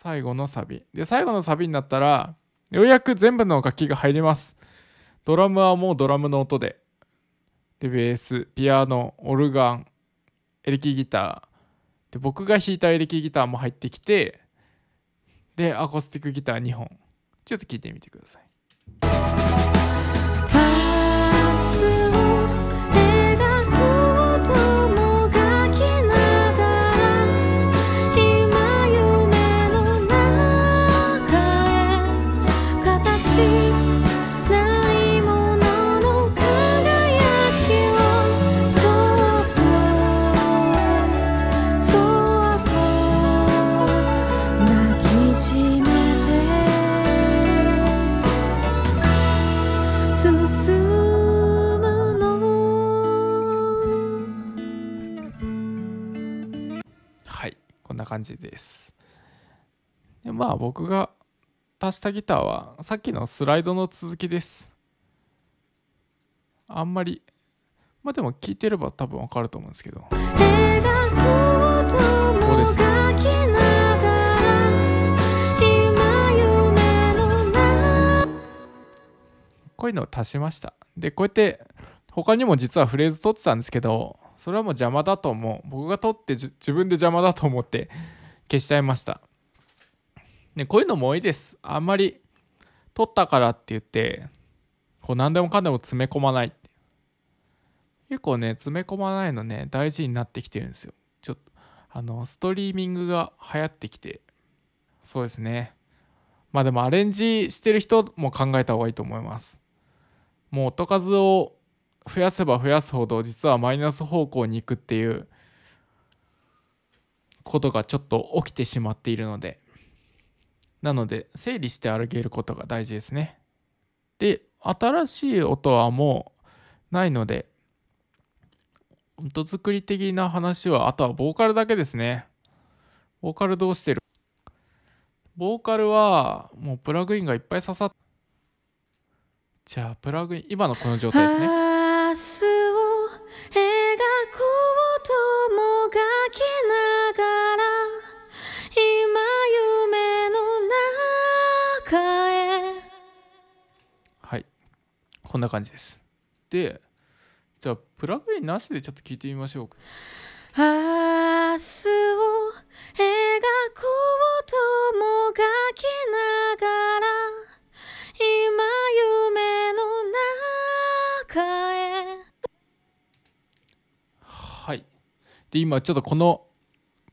最後のサビ。で、最後のサビになったら、ようやく全部の楽器が入ります。ドラムはもうドラムの音で。で、ベース、ピアノ、オルガン、エレキギター。で、僕が弾いたエレキギターも入ってきて、で、アコースティックギター2本。ちょっと聴いてみてください。感じですでまあ僕が足したギターはさっきのスライドの続きですあんまりまあでも聞いてれば多分わかると思うんですけどこですこういうのを足しましたでこうやって他にも実はフレーズ取ってたんですけどそれはもう邪魔だと思う僕が撮って自分で邪魔だと思って消しちゃいましたねこういうのも多いですあんまり撮ったからって言ってこう何でもかんでも詰め込まない結構ね詰め込まないのね大事になってきてるんですよちょっとあのストリーミングが流行ってきてそうですねまあでもアレンジしてる人も考えた方がいいと思いますもう音数を増やせば増やすほど実はマイナス方向に行くっていうことがちょっと起きてしまっているのでなので整理して歩けることが大事ですねで新しい音はもうないので音作り的な話はあとはボーカルだけですねボーカルどうしてるボーカルはもうプラグインがいっぱい刺さってじゃあプラグイン今のこの状態ですねこはいこんな感じですでじゃあプラグインなしでちょっと聞いてみましょうか明日を描こうで今ちょっとこの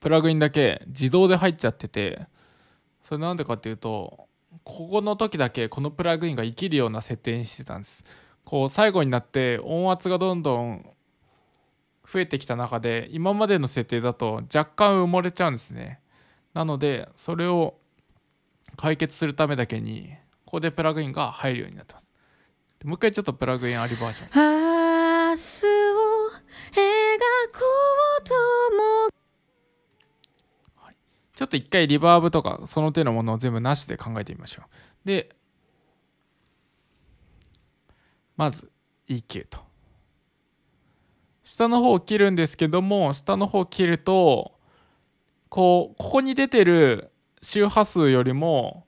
プラグインだけ自動で入っちゃっててそれなんでかっていうとここの時だけこのプラグインが生きるような設定にしてたんですこう最後になって音圧がどんどん増えてきた中で今までの設定だと若干埋もれちゃうんですねなのでそれを解決するためだけにここでプラグインが入るようになってますもう一回ちょっとプラグインありバージョン明日を描こうはい、ちょっと一回リバーブとかその手のものを全部なしで考えてみましょう。で、まず EQ と。下の方を切るんですけども、下の方を切ると、こう、ここに出てる周波数よりも、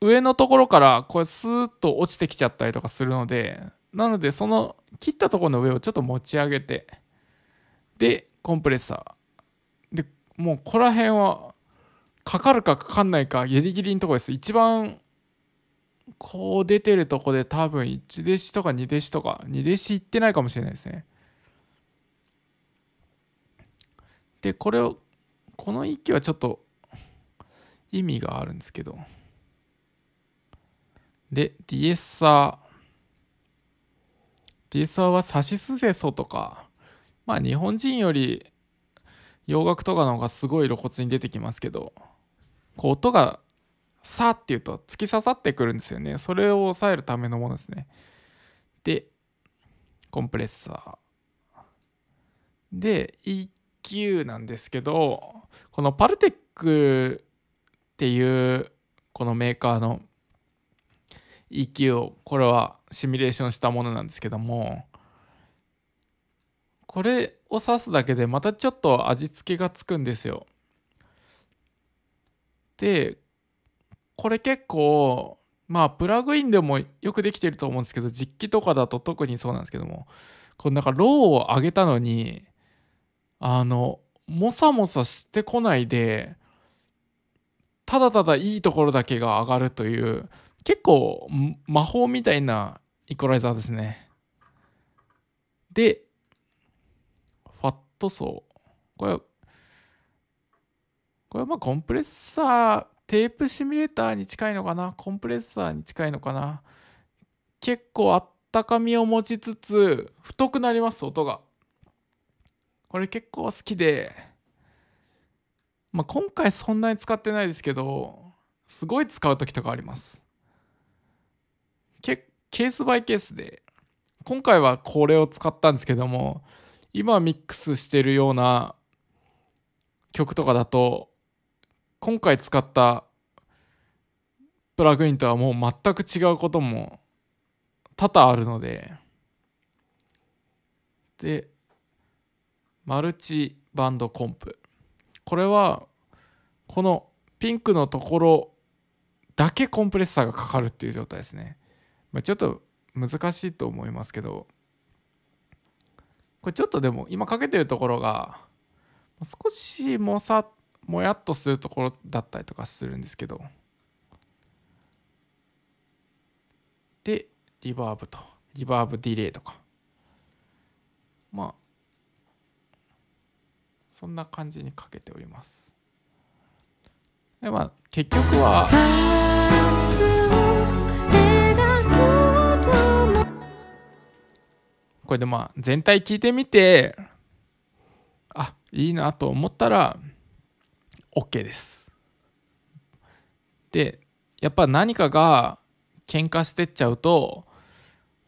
上のところからこれスーッと落ちてきちゃったりとかするので、なのでその切ったところの上をちょっと持ち上げて、で、コンプレッサー。で、もうここら辺は、かかるかかかんないか、ギリギリのとこです。一番、こう出てるとこで多分1弟子とか2弟子とか、2弟子いってないかもしれないですね。で、これを、この1機はちょっと意味があるんですけど。で、ディエッサー。ディエッサーは指しすせそとか、まあ日本人より洋楽とかの方がすごい露骨に出てきますけどこう音がさっていうと突き刺さってくるんですよねそれを抑えるためのものですねでコンプレッサーで EQ なんですけどこのパルテックっていうこのメーカーの EQ をこれはシミュレーションしたものなんですけどもこれを刺すだけでまたちょっと味付けがつくんですよ。でこれ結構まあプラグインでもよくできてると思うんですけど実機とかだと特にそうなんですけどもこのなんかローを上げたのにあのもさもさしてこないでただただいいところだけが上がるという結構魔法みたいなイコライザーですね。でト層これはこれはまあコンプレッサーテープシミュレーターに近いのかなコンプレッサーに近いのかな結構あったかみを持ちつつ太くなります音がこれ結構好きでまあ今回そんなに使ってないですけどすごい使う時とかありますケースバイケースで今回はこれを使ったんですけども今ミックスしてるような曲とかだと今回使ったプラグインとはもう全く違うことも多々あるのででマルチバンドコンプこれはこのピンクのところだけコンプレッサーがかかるっていう状態ですね、まちょっと難しいと思いますけどこれちょっとでも今かけてるところが少しもさもやっとするところだったりとかするんですけどでリバーブとリバーブディレイとかまあそんな感じにかけておりますでまあ結局はこれでまあ全体聞いてみてあいいなと思ったら OK です。でやっぱ何かが喧嘩してっちゃうと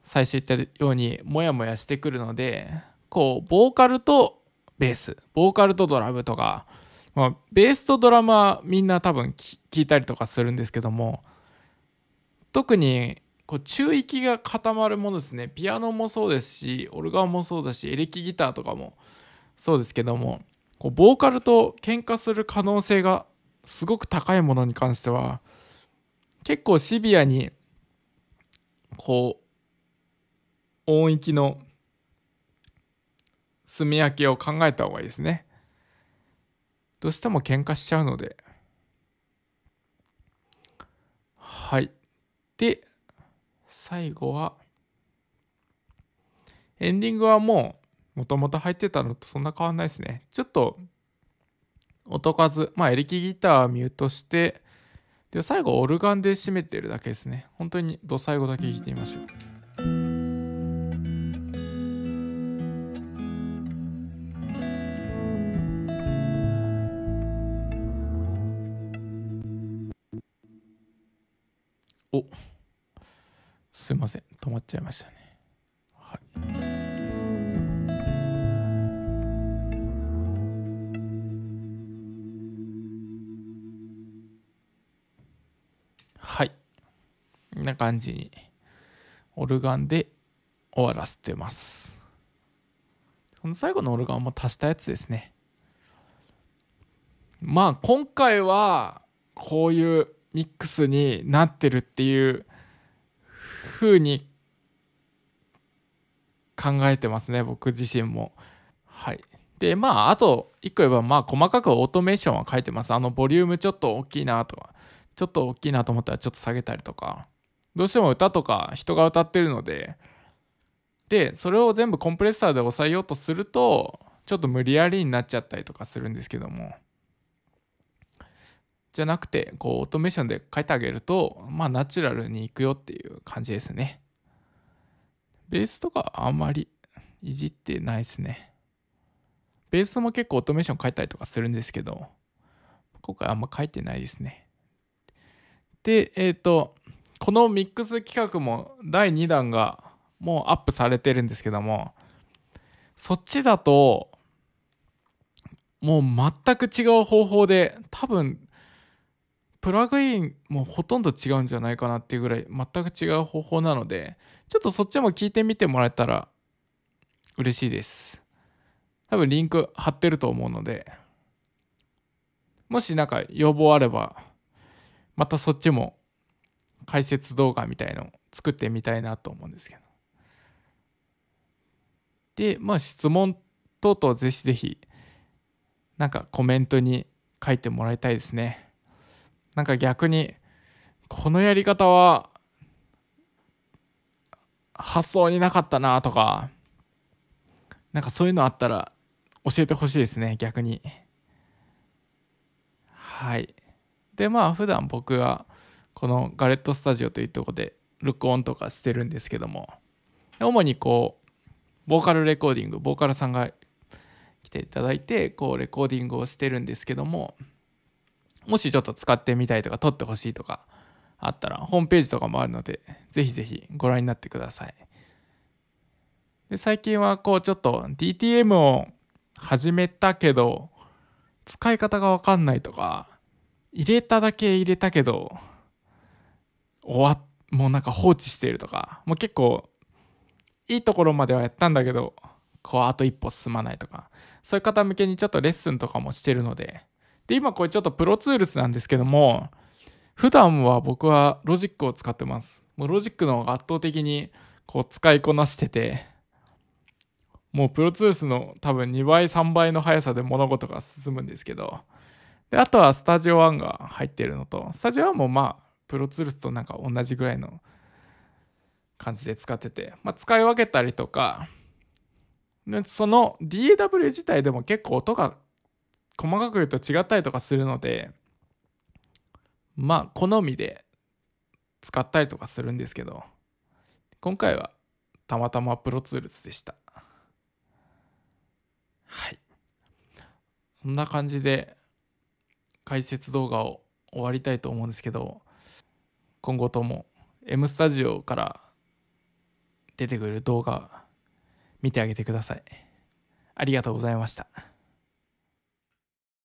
最初言ったようにモヤモヤしてくるのでこうボーカルとベースボーカルとドラムとか、まあ、ベースとドラムはみんな多分聞いたりとかするんですけども特にこう中域が固まるものですねピアノもそうですしオルガンもそうだしエレキギターとかもそうですけどもこうボーカルと喧嘩する可能性がすごく高いものに関しては結構シビアにこう音域の住み分けを考えた方がいいですねどうしても喧嘩しちゃうのではいで最後は、エンディングはもう、もともと入ってたのとそんな変わんないですね。ちょっと、音数、まあ、エレキギターミュートして、で、最後、オルガンで締めてるだけですね。本当に、ど最後だけ弾いてみましょう。すいません止まっちゃいましたねはいはいこんな感じにオルガンで終わらせてますこの最後のオルガンも足したやつですねまあ今回はこういうミックスになってるっていうふうに考えてますね僕自身も。はいでまああと1個言えばまあ細かくオートメーションは書いてますあのボリュームちょっと大きいなとかちょっと大きいなと思ったらちょっと下げたりとかどうしても歌とか人が歌ってるのででそれを全部コンプレッサーで抑えようとするとちょっと無理やりになっちゃったりとかするんですけどもじゃなくて、こう、オートメーションで書いてあげると、まあ、ナチュラルにいくよっていう感じですね。ベースとかあんまりいじってないですね。ベースも結構オートメーション書いたりとかするんですけど、今回あんま書いてないですね。で、えっ、ー、と、このミックス企画も第2弾がもうアップされてるんですけども、そっちだと、もう全く違う方法で、多分プラグインもほとんど違うんじゃないかなっていうぐらい全く違う方法なのでちょっとそっちも聞いてみてもらえたら嬉しいです多分リンク貼ってると思うのでもしなんか要望あればまたそっちも解説動画みたいの作ってみたいなと思うんですけどでまあ質問等々ぜひぜひなんかコメントに書いてもらいたいですね。なんか逆にこのやり方は発想になかったなとかなんかそういうのあったら教えてほしいですね逆にはいでまあ普段僕はこのガレットスタジオというとこで録音とかしてるんですけども主にこうボーカルレコーディングボーカルさんが来ていただいてこうレコーディングをしてるんですけどももしちょっと使ってみたいとか撮ってほしいとかあったらホームページとかもあるのでぜひぜひご覧になってくださいで最近はこうちょっと DTM を始めたけど使い方がわかんないとか入れただけ入れたけど終わもうなんか放置しているとかもう結構いいところまではやったんだけどこうあと一歩進まないとかそういう方向けにちょっとレッスンとかもしてるのでで、今これちょっとプロツールスなんですけども、普段は僕はロジックを使ってます。もうロジックの方が圧倒的にこう使いこなしてて、もうプロツールスの多分2倍、3倍の速さで物事が進むんですけど、で、あとはスタジオ1が入ってるのと、スタジオ1もまあ、プロツールスとなんか同じぐらいの感じで使ってて、まあ、使い分けたりとか、その DAW 自体でも結構音が細かく言うと違ったりとかするのでまあ好みで使ったりとかするんですけど今回はたまたまプロツールズでしたはいこんな感じで解説動画を終わりたいと思うんですけど今後とも M スタジオから出てくる動画見てあげてくださいありがとうございました